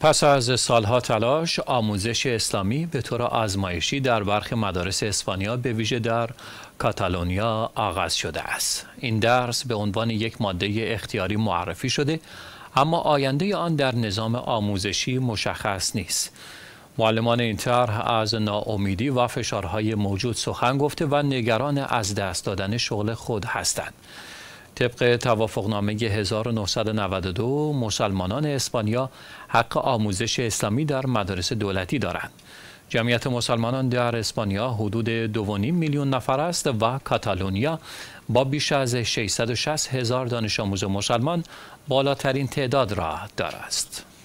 پس از سالها تلاش آموزش اسلامی به طور آزمایشی در برخی مدارس اسپانیا به ویژه در کاتالونیا آغاز شده است این درس به عنوان یک ماده اختیاری معرفی شده اما آینده آن در نظام آموزشی مشخص نیست معلمان این طرح از ناامیدی و فشارهای موجود سخن گفته و نگران از دست دادن شغل خود هستند طبق توافقنامه 1992 مسلمانان اسپانیا حق آموزش اسلامی در مدارس دولتی دارند. جمعیت مسلمانان در اسپانیا حدود 2.5 میلیون نفر است و کاتالونیا با بیش از 660 هزار دانش آموز مسلمان بالاترین تعداد را دارد.